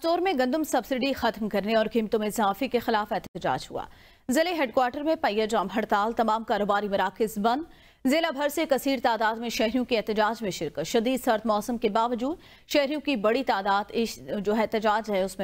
store में गंदम subsidy खत्म करने और कीमतों में इजाफे के खिलाफ एहतजाज हुआ जिले हेडक्वार्टर में पहिया जाम हड़ताल तमाम कारोबारी मराकज बंद जिला भर से कसीर तादाद में शहरियों के एहतजाज में शिरकत शदीद सर्द मौसम के बावजूद शहरियों की बड़ी तादाद जो एहतजाज है उसमें